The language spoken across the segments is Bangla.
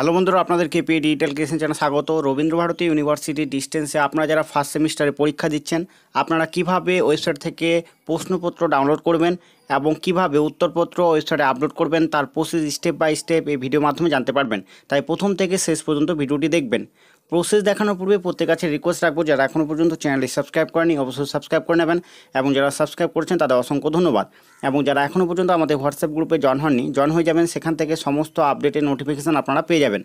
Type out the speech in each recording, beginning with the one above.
হ্যালো বন্ধুরা আপনাদের কেপি ডিজিটাল ক্রিয়েশন চ্যানেল স্বাগত রবীন্দ্রভারতী ইউনিভার্সিটি ডিস্টেন্সে আপনারা যারা ফার্স্ট সেমিস্টারে পরীক্ষা দিচ্ছেন আপনারা কিভাবে ওয়েবসাইট থেকে প্রশ্নপত্র ডাউনলোড করবেন এবং কিভাবে উত্তরপত্র ওয়েবসাইটে আপলোড করবেন তার প্রসেস স্টেপ বাই স্টেপ এই ভিডিওর মাধ্যমে জানতে পারবেন তাই প্রথম থেকে শেষ পর্যন্ত ভিডিওটি দেখবেন প্রসেস দেখানোর পূর্বে প্রত্যেক কাছে রিকোয়েস্ট রাখবো যারা এখনও পর্যন্ত চ্যানেলটি সাবস্ক্রাইব করেনি অবশ্যই সাবস্ক্রাইব করে নেবেন এবং যারা সাবস্ক্রাইব করেছেন তাদের অসংখ্য ধন্যবাদ এবং যারা এখনও পর্যন্ত আমাদের হোয়াটসঅ্যাপ গ্রুপে জয়েন হননি জয়েন হয়ে যাবেন সেখান থেকে সমস্ত আপডেটের নোটিফিকেশান আপনারা পেয়ে যাবেন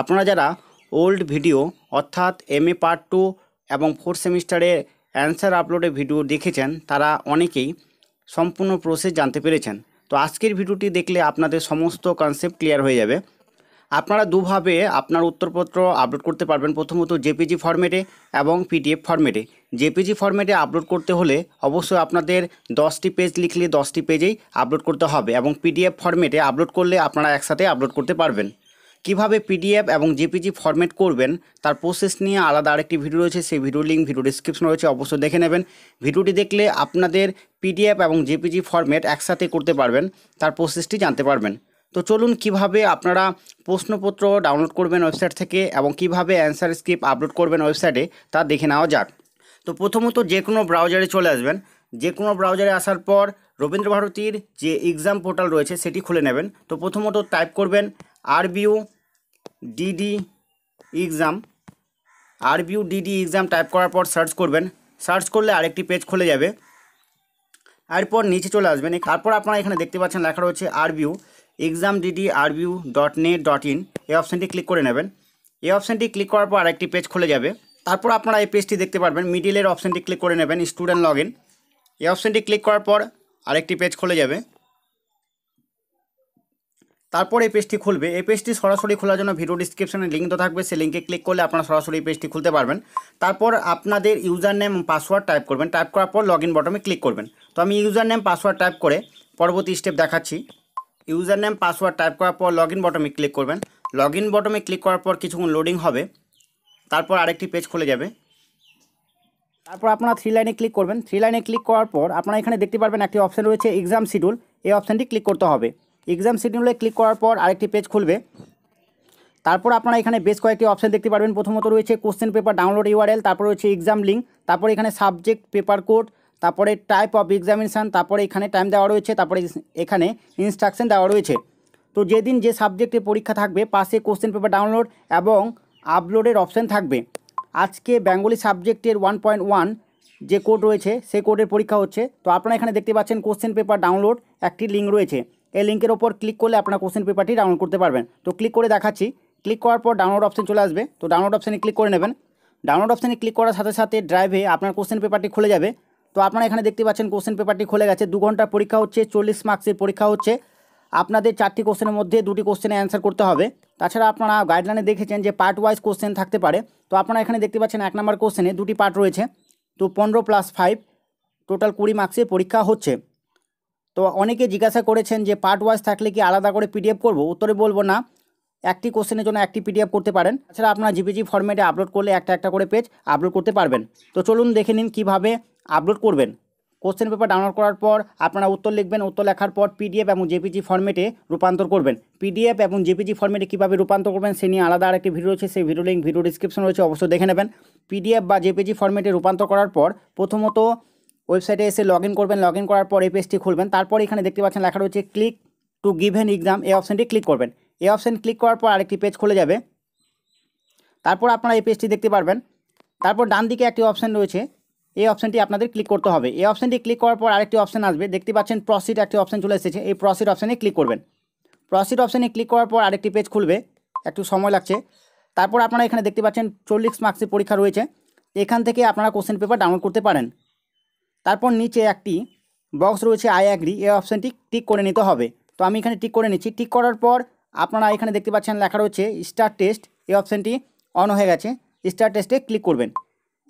আপনারা যারা ওল্ড ভিডিও অর্থাৎ এম এ পার্ট টু এবং ফোর্থ সেমিস্টারে অ্যান্সার আপলোডের ভিডিও দেখেছেন তারা অনেকেই সম্পূর্ণ প্রসেস জানতে পেরেছেন তো আজকের ভিডিওটি দেখলে আপনাদের সমস্ত কনসেপ্ট ক্লিয়ার হয়ে যাবে আপনারা দুভাবে আপনার উত্তরপত্র আপলোড করতে পারবেন প্রথমত জেপিজি ফর্মেটে এবং পিডিএফ ফর্মেটে জেপিজি ফর্মেটে আপলোড করতে হলে অবশ্যই আপনাদের দশটি পেজ লিখলে দশটি পেজেই আপলোড করতে হবে এবং পিডিএফ ফর্মেটে আপলোড করলে আপনারা একসাথে আপলোড করতে পারবেন কিভাবে পিডিএফ এবং জেপিজি ফর্মেট করবেন তার প্রসেস নিয়ে আলাদা আরেকটি ভিডিও রয়েছে সেই ভিডিও লিঙ্ক ভিডিও ডিসক্রিপশন রয়েছে অবশ্যই দেখে নেবেন ভিডিওটি দেখলে আপনাদের পিডিএফ এবং জেপিজি ফর্মেট একসাথে করতে পারবেন তার প্রসেসটি জানতে পারবেন তো চলুন কিভাবে আপনারা প্রশ্নপত্র ডাউনলোড করবেন ওয়েবসাইট থেকে এবং কিভাবে অ্যান্সার স্ক্রিপ্ট আপলোড করবেন ওয়েবসাইটে তা দেখে নেওয়া যাক তো প্রথমত যে কোনো ব্রাউজারে চলে আসবেন যে কোনো ব্রাউজারে আসার পর রবীন্দ্র ভারতীর যে এক্সাম পোর্টাল রয়েছে সেটি খুলে নেবেন তো প্রথমত টাইপ করবেন RBU DD exam RBU DD exam type করার পর সার্চ করবেন সার্চ করলে আরেকটি পেজ খুলে যাবে এরপর নিচে চলে আসবেন তারপর আপনারা এখানে দেখতে পাচ্ছেন লেখা রয়েছে RBU exam DD RBU dot net dot in এই অপশানটি ক্লিক করে নেবেন এই অপশানটি ক্লিক করার পর আরেকটি পেজ খুলে যাবে তারপর আপনারা এই পেজটি দেখতে পারবেন মিডিলের অপশানটি ক্লিক করে নেবেন স্টুডেন্ট লগ ইন এই অপশানটি ক্লিক করার পর আরেকটি পেজ খুলে যাবে তারপর এই পেজটি খুলবে এই পেজটি সরাসরি খোলার জন্য ভিডিও ডিসক্রিপশানে লিঙ্ক তো থাকবে সেই লিঙ্কে ক্লিক করলে আপনারা সরাসরি এই পেজটি খুলতে পারবেন তারপর আপনাদের ইউজার নেম পাসওয়ার্ড টাইপ করবেন টাইপ করার পর লগ ইন বটমে ক্লিক করবেন তো আমি ইউজার নেম পাসওয়ার্ড টাইপ করে পরবর্তী স্টেপ দেখাচ্ছি ইউজার নেম পাসওয়ার্ড টাইপ করার পর লগ ইন বটমে ক্লিক করবেন লগ ইন বটমে ক্লিক করার পর কিছুক্ষণ লোডিং হবে তারপর আরেকটি পেজ খুলে যাবে তারপর আপনারা থ্রি লাইনে ক্লিক করবেন থ্রি লাইনে ক্লিক করার পর আপনারা এখানে দেখতে পারবেন একটি অপশান রয়েছে এক্সাম শিডিউল এই অপশানটি ক্লিক করতে হবে এক্সাম শিডিউলে ক্লিক করার পর আরেকটি পেজ খুলবে তারপর আপনারা এখানে বেশ কয়েকটি অপশান দেখতে পারবেন প্রথমত রয়েছে কোশ্চেন পেপার ডাউনলোড ইউআরএল তারপর রয়েছে এক্সাম লিঙ্ক তারপর এখানে সাবজেক্ট পেপার কোড তারপরে টাইপ অফ এক্সামিনেশান তারপরে এখানে টাইম দেওয়া রয়েছে তারপরে এখানে ইনস্ট্রাকশন দেওয়া রয়েছে তো যেদিন যে সাবজেক্টে পরীক্ষা থাকবে পাশে কোশ্চেন পেপার ডাউনলোড এবং আপলোডের অপশান থাকবে আজকে বেঙ্গলি সাবজেক্টের ওয়ান পয়েন্ট ওয়ান যে কোড রয়েছে সেই কোডের পরীক্ষা হচ্ছে তো আপনারা এখানে দেখতে পাচ্ছেন কোশ্চেন পেপার ডাউনলোড একটি লিঙ্ক রয়েছে এই লিঙ্কের ওপর ক্লিক করলে আপনার কোশ্চেন পেপারটি ডাউনলোড করতে পারবেন তো ক্লিক করে দেখাচ্ছি ক্লিক করার পর ডাউনলোড অপশান চলে আসবে তো ডাউনলোড অপশানে ক্লিক করে নেবেন ডাউনলোড অপশানে ক্লিক করার সাথে সাথে ড্রাইভে আপনার কোশ্চেন পেপারটি খুলে যাবে তো আপনারা এখানে দেখতে পাচ্ছেন কোশ্চেন পেপারটি খুলে গেছে দু ঘন্টার পরীক্ষা হচ্ছে চল্লিশ মার্কসের পরীক্ষা হচ্ছে আপনাদের চারটি কোশ্চেনের মধ্যে দুটি কোশ্চেনে অ্যান্সার করতে হবে তাছাড়া আপনারা গাইডলাইনে দেখেছেন যে পার্ট ওয়াইজ কোশ্চেন থাকতে পারে তো আপনারা এখানে দেখতে পাচ্ছেন এক নম্বর কোশ্চেনে দুটি পার্ট রয়েছে তো পনেরো প্লাস ফাইভ টোটাল কুড়ি মার্কসের পরীক্ষা হচ্ছে তো অনেকে জিজ্ঞাসা করেছেন যে পার্ট ওয়াইজ থাকলে কি আলাদা করে পিডিএফ করব উত্তরে বলবো না একটি কোশ্চেনের জন্য একটি পিডিএফ করতে পারেন তাছাড়া আপনারা জিপিজি ফর্মেটে আপলোড করলে একটা একটা করে পেজ আপলোড করতে পারবেন তো চলুন দেখে নিন কীভাবে আপলোড করবেন কোশ্চেন পেপার ডাউনলোড করার পর আপনারা উত্তর লিখবেন উত্তর লেখার পর পিডিএফ এবং জেপিজি ফর্মেটে রূপান্তর করবেন পিডিএফ এবং জেপিজি ফর্মেটে কীভাবে রূপান্তর করবেন সে নিয়ে আলাদা আরেকটি ভিডিও রয়েছে সেই ভিডিও লিঙ্ক ভিডিও ডিসক্রিপশন রয়েছে অবশ্যই দেখে নেবেন পিডিএফ বা জেপিজি ফর্মেটে রূপান্তর করার পর প্রথমত ওয়েবসাইটে এসে লগ করবেন লগ করার পর এই পেজটি খুলবেন তারপর এখানে দেখতে পাচ্ছেন লেখা রয়েছে ক্লিক টু গিভেন এক্সাম এই অপশানটি ক্লিক করবেন এই অপশান ক্লিক করার পর আরেকটি পেজ খুলে যাবে তারপর আপনারা এই পেজটি দেখতে পারবেন তারপর ডান দিকে একটি অপশান রয়েছে এই অপশানটি আপনাদের ক্লিক করতে হবে এই অপশানটি ক্লিক করার পর আরেকটি অপশান আসবে দেখতে পাচ্ছেন প্রসিড একটি অপশান চলে এসেছে এই প্রসিড অপশানে ক্লিক করবেন প্রসিড অপশানে ক্লিক করার পর আরেকটি পেজ খুলবে একটু সময় লাগছে তারপর আপনারা এখানে দেখতে পাচ্ছেন চল্লিশ মার্কসের পরীক্ষা রয়েছে এখান থেকে আপনারা কোশ্চেন পেপার ডাউনলোড করতে পারেন তারপর নিচে একটি বক্স রয়েছে আই অ্যাগ্রি এই অপশানটি টিক করে নিতে হবে তো আমি এখানে টিক করে নিচ্ছি টিক করার পর আপনারা এখানে দেখতে পাচ্ছেন লেখা রয়েছে স্টার টেস্ট এই অপশানটি অন হয়ে গেছে স্টার টেস্টে ক্লিক করবেন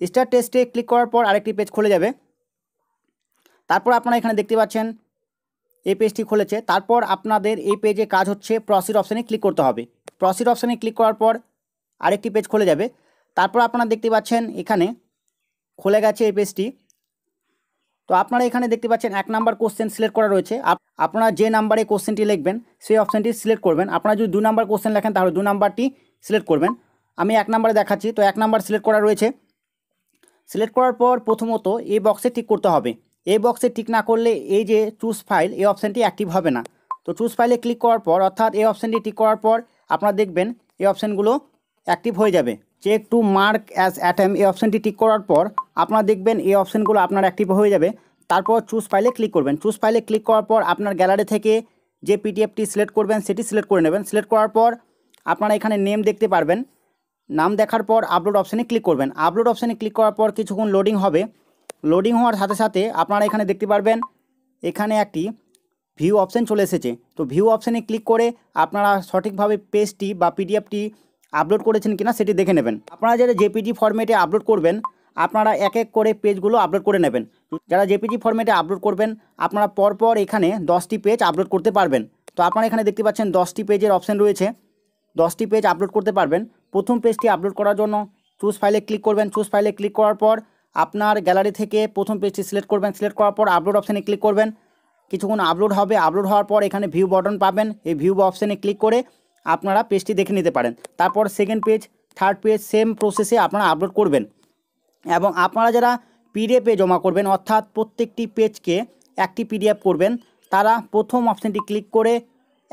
স্টার টেস্টে ক্লিক করার পর আরেকটি পেজ খুলে যাবে তারপর আপনারা এখানে দেখতে পাচ্ছেন এই পেজটি খুলেছে তারপর আপনাদের এই পেজে কাজ হচ্ছে প্রসিড অপশানে ক্লিক করতে হবে প্রসিড অপশানে ক্লিক করার পর আরেকটি পেজ খুলে যাবে তারপর আপনারা দেখতে পাচ্ছেন এখানে খুলে গেছে এই পেজটি তো আপনারা এখানে দেখতে পাচ্ছেন এক নাম্বার কোশ্চেন সিলেক্ট করা রয়েছে আপনারা যে নাম্বারে কোশ্চেনটি লিখবেন সেই অপশানটি সিলেক্ট করবেন আপনারা যদি দু নাম্বার কোশ্চেন লেখেন তাহলে দু নাম্বারটি সিলেক্ট করবেন আমি এক নাম্বারে দেখাচ্ছি তো এক নাম্বার সিলেক্ট করা রয়েছে সিলেক্ট করার পর প্রথমত এই বক্সে টিক করতে হবে এই বক্সে টিক না করলে এই যে চুজ ফাইল এই অপশানটি অ্যাক্টিভ হবে না তো চুজ ফাইলে ক্লিক করার পর অর্থাৎ এই অপশানটি টিক করার পর আপনারা দেখবেন এই অপশানগুলো অ্যাক্টিভ হয়ে যাবে check to mark as attempt এই অপশানটি টিক করার পর আপনারা দেখবেন এই অপশানগুলো আপনার অ্যাক্টিভ হয়ে যাবে তারপর চুজ ফাইলে ক্লিক করবেন চুজ ফাইলে ক্লিক করার পর আপনার গ্যালারি থেকে যে পিটিএফটি সিলেক্ট করবেন সেটি সিলেক্ট করে নেবেন সিলেক্ট করার পর আপনারা এখানে নেম দেখতে পারবেন নাম দেখার পর আপলোড অপশানে ক্লিক করবেন আপলোড অপশানে ক্লিক করার পর কিছুক্ষণ লোডিং হবে লোডিং হওয়ার সাথে সাথে আপনারা এখানে দেখতে পারবেন এখানে একটি ভিউ অপশান চলে এসেছে তো ভিউ অপশানে ক্লিক করে আপনারা সঠিকভাবে পেজটি বা পিডিএফটি আপলোড করেছেন কিনা সেটি দেখে নেবেন আপনারা যারা জেপিজি ফর্মেটে আপলোড করবেন আপনারা এক এক করে পেজগুলো আপলোড করে নেবেন যারা জেপিজি ফর্মেটে আপলোড করবেন আপনারা পরপর এখানে দশটি পেজ আপলোড করতে পারবেন তো আপনারা এখানে দেখতে পাচ্ছেন দশটি পেজের অপশান রয়েছে দশটি পেজ আপলোড করতে পারবেন প্রথম পেজটি আপলোড করার জন্য চুজ ফাইলে ক্লিক করবেন চুজ ফাইলে ক্লিক করার পর আপনার গ্যালারি থেকে প্রথম পেজটি সিলেক্ট করবেন সিলেক্ট করার পর আপলোড অপশানে ক্লিক করবেন কিছুক্ষণ আপলোড হবে আপলোড হওয়ার পর এখানে ভিউ বটন পাবেন এই ভিউ অপশানে ক্লিক করে আপনারা পেজটি দেখে নিতে পারেন তারপর second page third page same প্রসেসে আপনারা আপলোড করবেন এবং আপনারা যারা পিডিএফে জমা করবেন অর্থাৎ প্রত্যেকটি পেজকে একটি পিডিএফ করবেন তারা প্রথম অপশানটি ক্লিক করে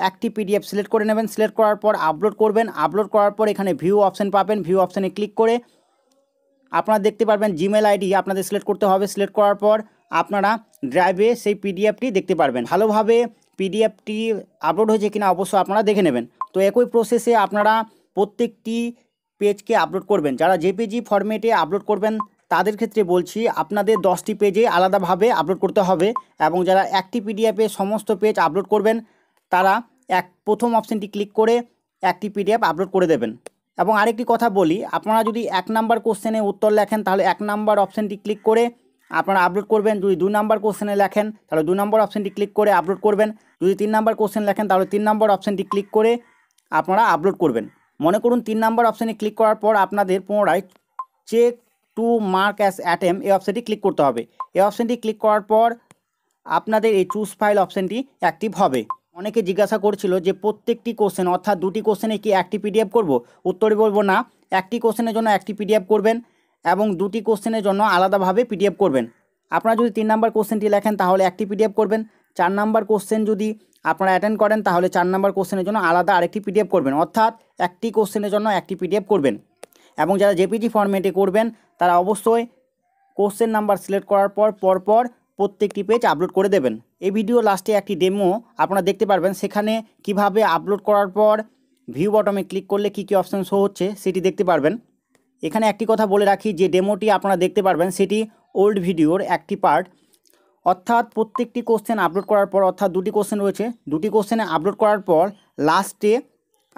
একটি পিডিএফ সিলেক্ট করে নেবেন সিলেক্ট করার পর আপলোড করবেন আপলোড করার পর এখানে ভিউ অপশান পাবেন ভিউ অপশানে ক্লিক করে আপনারা দেখতে পারবেন জিমেল আইডি আপনাদের সিলেক্ট করতে হবে সিলেক্ট করার পর আপনারা ড্রাইভে সেই পিডিএফটি দেখতে পারবেন ভালোভাবে পিডিএফটি আপলোড হয়েছে কিনা অবশ্য আপনারা দেখে নেবেন তো একই প্রসেসে আপনারা প্রত্যেকটি পেজকে আপলোড করবেন যারা জেপিজি ফরম্যাটে আপলোড করবেন তাদের ক্ষেত্রে বলছি আপনাদের দশটি পেজে আলাদাভাবে আপলোড করতে হবে এবং যারা একটি পিডিএফে সমস্ত পেজ আপলোড করবেন তারা এক প্রথম অপশানটি ক্লিক করে একটি পিডিএফ আপলোড করে দেবেন এবং আরেকটি কথা বলি আপনারা যদি এক নাম্বার কোশ্চেনে উত্তর লেখেন তাহলে এক নাম্বার অপশানটি ক্লিক করে আপনারা আপলোড করবেন যদি দুই নাম্বার কোশ্চেনে লেখেন তাহলে দুই নম্বর অপশানটি ক্লিক করে আপলোড করবেন যদি তিন নাম্বার কোশ্চেন লেখেন তাহলে তিন নাম্বার অপশানটি ক্লিক করে আপনারা আপলোড করবেন মনে করুন তিন নাম্বার অপশানে ক্লিক করার পর আপনাদের পুনরায় check to mark as attempt এই অপশানটি ক্লিক করতে হবে এই অপশানটি ক্লিক করার পর আপনাদের এই চুজ ফাইল অপশানটি অ্যাক্টিভ হবে অনেকে জিজ্ঞাসা করছিল যে প্রত্যেকটি কোশ্চেন অর্থাৎ দুটি কোশ্চেনে কি একটি পিডিএফ করব উত্তরে বলবো না একটি কোশ্চেনের জন্য একটি পিডিএফ করবেন এবং দুটি কোশ্চেনের জন্য আলাদাভাবে পিডিএফ করবেন আপনারা যদি তিন নাম্বার কোশ্চেনটি লেখেন তাহলে একটি পিডিএফ করবেন চার নাম্বার কোশ্চেন যদি আপনারা অ্যাটেন্ড করেন তাহলে চার নাম্বার কোশ্চেনের জন্য আলাদা আরেকটি পিডিএফ করবেন অর্থাৎ একটি কোশ্চেনের জন্য একটি পিডিএফ করবেন এবং যারা জেপিজি ফর্মেটে করবেন তারা অবশ্যই কোশ্চেন নাম্বার সিলেক্ট করার পর পরপর প্রত্যেকটি পেজ আপলোড করে দেবেন এই ভিডিও লাস্টে একটি ডেমো আপনারা দেখতে পারবেন সেখানে কিভাবে আপলোড করার পর ভিউ বটমে ক্লিক করলে কি কি অপশান শো হচ্ছে সেটি দেখতে পারবেন এখানে একটি কথা বলে রাখি যে ডেমোটি আপনারা দেখতে পারবেন সেটি ওল্ড ভিডিওর একটি পার্ট অর্থাৎ প্রত্যেকটি কোশ্চেন আপলোড করার পর অর্থাৎ দুটি কোশ্চেন রয়েছে দুটি কোশ্চেনে আপলোড করার পর লাস্টে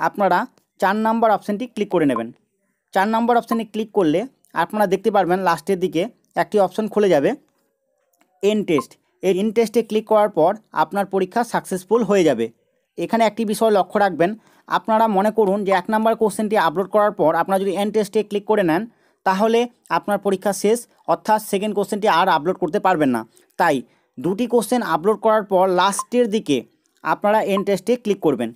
আপনারা চার নাম্বার অপশানটি ক্লিক করে নেবেন চার নাম্বার অপশানে ক্লিক করলে আপনারা দেখতে পারবেন লাস্টের দিকে একটি অপশান খুলে যাবে এন টেস্ট এই এন টেস্টে ক্লিক করার পর আপনার পরীক্ষা সাকসেসফুল হয়ে যাবে এখানে একটি বিষয় লক্ষ্য রাখবেন আপনারা মনে করুন যে এক নম্বর কোশ্চেনটি আপলোড করার পর আপনারা যদি এন টেস্টে ক্লিক করে নেন তাহলে আপনার পরীক্ষা শেষ অর্থাৎ সেকেন্ড কোশ্চেনটি আর আপলোড করতে পারবেন না তাই দুটি কোশ্চেন আপলোড করার পর লাস্টের দিকে আপনারা এন টেস্টে ক্লিক করবেন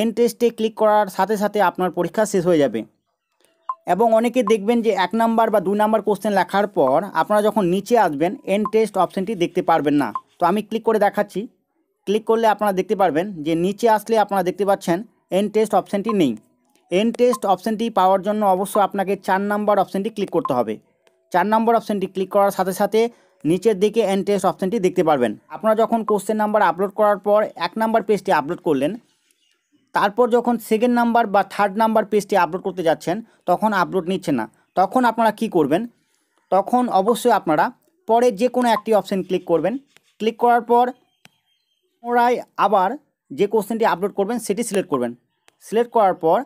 এন টেস্টে ক্লিক করার সাথে সাথে আপনার পরীক্ষা শেষ হয়ে যাবে এবং অনেকে দেখবেন যে এক নাম্বার বা দু নাম্বার কোশ্চেন লেখার পর আপনারা যখন নিচে আসবেন এন টেস্ট অপশানটি দেখতে পারবেন না তো আমি ক্লিক করে দেখাচ্ছি ক্লিক করলে আপনারা দেখতে পারবেন যে নিচে আসলে আপনারা দেখতে পাচ্ছেন এন টেস্ট অপশানটি নেই এন টেস্ট অপশানটি পাওয়ার জন্য অবশ্য আপনাকে চার নাম্বার অপশানটি ক্লিক করতে হবে চার নম্বর অপশানটি ক্লিক করার সাথে সাথে নিচের দিকে এন টেস্ট অপশানটি দেখতে পারবেন আপনারা যখন কোশ্চেন নাম্বার আপলোড করার পর এক নাম্বার পেজটি আপলোড করলেন তারপর যখন সেকেন্ড নাম্বার বা থার্ড নাম্বার পেজটি আপলোড করতে যাচ্ছেন তখন আপলোড নিচ্ছে না তখন আপনারা কি করবেন তখন অবশ্যই আপনারা পরে যে কোনো একটি অপশন ক্লিক করবেন ক্লিক করার পর পুনরায় আবার যে কোশ্চেনটি আপলোড করবেন সেটি সিলেক্ট করবেন সিলেক্ট করার পর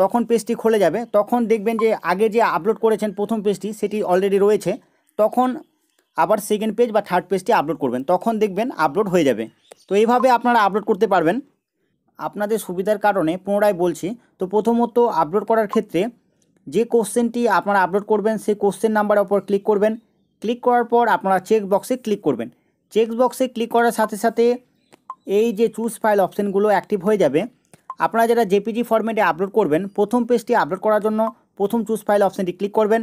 তখন পেজটি খুলে যাবে তখন দেখবেন যে আগে যে আপলোড করেছেন প্রথম পেজটি সেটি অলরেডি রয়েছে তখন আবার সেকেন্ড পেজ বা থার্ড পেজটি আপলোড করবেন তখন দেখবেন আপলোড হয়ে যাবে তো এইভাবে আপনারা আপলোড করতে পারবেন আপনাদের সুবিধার কারণে পুনরায় বলছি তো প্রথমত আপলোড করার ক্ষেত্রে যে কোশ্চেনটি আপনারা আপলোড করবেন সেই কোশ্চেন নাম্বারের ওপর ক্লিক করবেন ক্লিক করার পর আপনারা চেক বক্সে ক্লিক করবেন চেক বক্সে ক্লিক করার সাথে সাথে এই যে চুজ ফাইল অপশানগুলো অ্যাক্টিভ হয়ে যাবে আপনারা যারা জেপিজি ফর্মেটে আপলোড করবেন প্রথম পেজটি আপলোড করার জন্য প্রথম চুজ ফাইল অপশানটি ক্লিক করবেন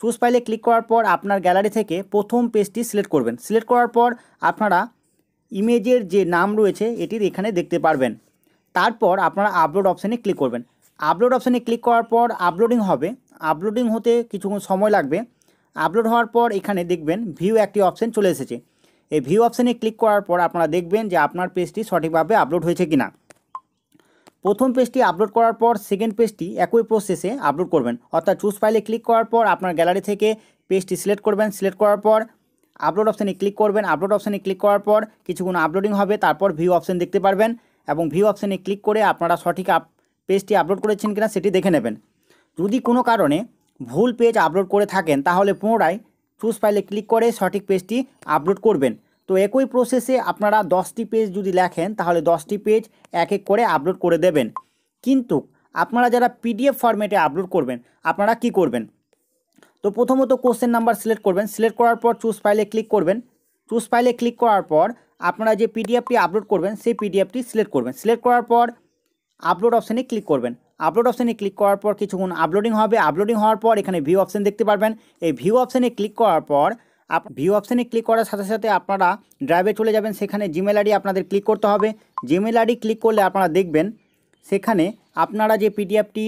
চুজ ফাইলে ক্লিক করার পর আপনার গ্যালারি থেকে প্রথম পেজটি সিলেক্ট করবেন সিলেক্ট করার পর আপনারা ইমেজের যে নাম রয়েছে এটির এখানে দেখতে পারবেন তারপর আপনারা আপলোড অপশানে ক্লিক করবেন আপলোড অপশানে ক্লিক করার পর আপলোডিং হবে আপলোডিং হতে কিছুক্ষণ সময় লাগবে আপলোড হওয়ার পর এখানে দেখবেন ভিউ একটি অপশান চলে এসেছে এই ভিউ অপশানে ক্লিক করার পর আপনারা দেখবেন যে আপনার পেজটি সঠিকভাবে আপলোড হয়েছে কিনা প্রথম পেজটি আপলোড করার পর সেকেন্ড পেজটি একই প্রসেসে আপলোড করবেন অর্থাৎ চুজ ফাইলে ক্লিক করার পর আপনার গ্যালারি থেকে পেজটি সিলেক্ট করবেন সিলেক্ট করার পর আপলোড অপশানে ক্লিক করবেন আপলোড অপশানে ক্লিক করার পর কিছুক্ষণ আপলোডিং হবে তারপর ভিউ অপশান দেখতে পারবেন এবং ভিউ অপশানে ক্লিক করে আপনারা সঠিক আপ পেজটি আপলোড করেছেন কিনা সেটি দেখে নেবেন যদি কোনো কারণে ভুল পেজ আপলোড করে থাকেন তাহলে পুনরায় চুজ ফাইলে ক্লিক করে সঠিক পেজটি আপলোড করবেন তো একই প্রসেসে আপনারা দশটি পেজ যদি লেখেন তাহলে দশটি পেজ এক এক করে আপলোড করে দেবেন কিন্তু আপনারা যারা পিডিএফ ফরম্যাটে আপলোড করবেন আপনারা কি করবেন তো প্রথমত কোশ্চেন নাম্বার সিলেক্ট করবেন সিলেক্ট করার পর চুজ ফাইলে ক্লিক করবেন চুজ ফাইলে ক্লিক করার পর আপনারা যে পিডিএফটি আপলোড করবেন সেই পিডিএফটি সিলেক্ট করবেন সিলেক্ট করার পর আপলোড অপশানে ক্লিক করবেন আপলোড অপশানে ক্লিক করার পর কিছুক্ষণ আপলোডিং হবে আপলোডিং হওয়ার পর এখানে ভিউ অপশান দেখতে পারবেন এই ভিউ অপশানে ক্লিক করার পর আপ ভিউ অপশানে ক্লিক করার সাথে সাথে আপনারা ড্রাইভে চলে যাবেন সেখানে জিমেল আইডি আপনাদের ক্লিক করতে হবে জিমেল আইডি ক্লিক করলে আপনারা দেখবেন সেখানে আপনারা যে পিডিএফটি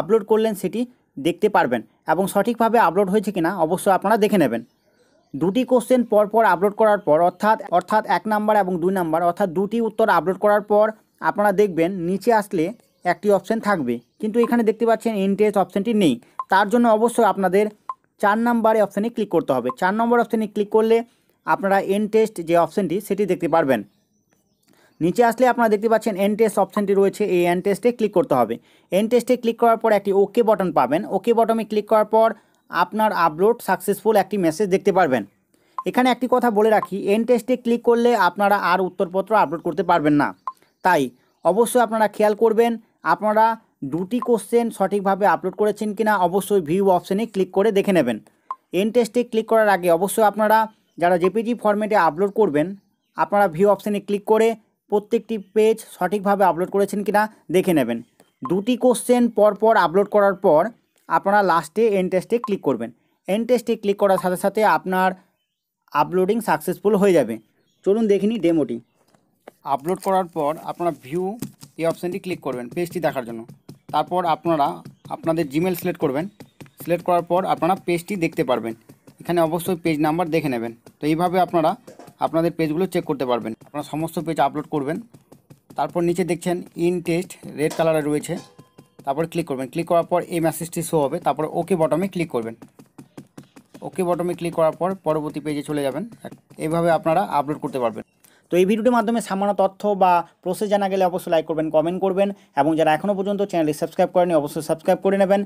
আপলোড করলেন সেটি দেখতে পারবেন এবং সঠিকভাবে আপলোড হয়েছে কিনা অবশ্যই আপনারা দেখে নেবেন দুটি কোশ্চেন পরপর আপলোড করার পর অর্থাৎ অর্থাৎ এক নাম্বার এবং দুই নাম্বার অর্থাৎ দুটি উত্তর আপলোড করার পর আপনারা দেখবেন নিচে আসলে একটি অপশান থাকবে কিন্তু এখানে দেখতে পাচ্ছেন ইন্টারেস্ট অপশানটি নেই তার জন্য অবশ্যই আপনাদের চার নম্বরে অপশানে ক্লিক করতে হবে চার নম্বর অপশানে ক্লিক করলে আপনারা টেস্ট যে অপশানটি সেটি দেখতে পারবেন নিচে আসলে আপনারা দেখতে পাচ্ছেন টেস্ট অপশানটি রয়েছে এই টেস্টে ক্লিক করতে হবে টেস্টে ক্লিক করার পর একটি ওকে বটন পাবেন ওকে বটনে ক্লিক করার পর আপনার আপলোড সাকসেসফুল একটি মেসেজ দেখতে পারবেন এখানে একটি কথা বলে রাখি এন টেস্টে ক্লিক করলে আপনারা আর উত্তরপত্র আপলোড করতে পারবেন না তাই অবশ্যই আপনারা খেয়াল করবেন আপনারা দুটি কোশ্চেন সঠিকভাবে আপলোড করেছেন কিনা অবশ্যই ভিউ অপশানে ক্লিক করে দেখে নেবেন এন টেস্টে ক্লিক করার আগে অবশ্যই আপনারা যারা জেপিজি ফরম্যাটে আপলোড করবেন আপনারা ভিউ অপশানে ক্লিক করে প্রত্যেকটি পেজ সঠিকভাবে আপলোড করেছেন কিনা দেখে নেবেন দুটি কোশ্চেন পরপর আপলোড করার পর আপনারা লাস্টে এন টেস্টে ক্লিক করবেন এন টেস্টে ক্লিক করার সাথে সাথে আপনার আপলোডিং সাকসেসফুল হয়ে যাবে চলুন দেখিনি ডেমোটি আপলোড করার পর আপনারা ভিউ এই অপশানটি ক্লিক করবেন পেজটি দেখার জন্য তারপর আপনারা আপনাদের জিমেল সিলেক্ট করবেন সিলেক্ট করার পর আপনারা পেজটি দেখতে পারবেন এখানে অবশ্যই পেজ নাম্বার দেখে নেবেন তো এইভাবে আপনারা আপনাদের পেজগুলো চেক করতে পারবেন আপনারা সমস্ত পেজ আপলোড করবেন তারপর নিচে দেখছেন ইন টেস্ট রেড কালারে রয়েছে তারপর ক্লিক করবেন ক্লিক করার পর এই মেসেজটি শো হবে তারপর ওকে বটমে ক্লিক করবেন ওকে বটমে ক্লিক করার পর পরবর্তী পেজে চলে যাবেন এইভাবে আপনারা আপলোড করতে পারবেন তো এই ভিডিওটির মাধ্যমে সামান্য তথ্য বা প্রসেস জানা গেলে অবশ্যই লাইক করবেন কমেন্ট করবেন এবং যারা এখনও পর্যন্ত চ্যানেলটি সাবস্ক্রাইব করেনি অবশ্যই সাবস্ক্রাইব করে নেবেন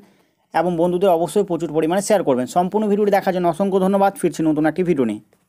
এবং বন্ধুদের অবশ্যই প্রচুর পরিমাণে শেয়ার করবেন সম্পূর্ণ ভিডিওটি দেখার জন্য অসংখ্য ধন্যবাদ ফিরছি নতুন একটি ভিডিও নিয়ে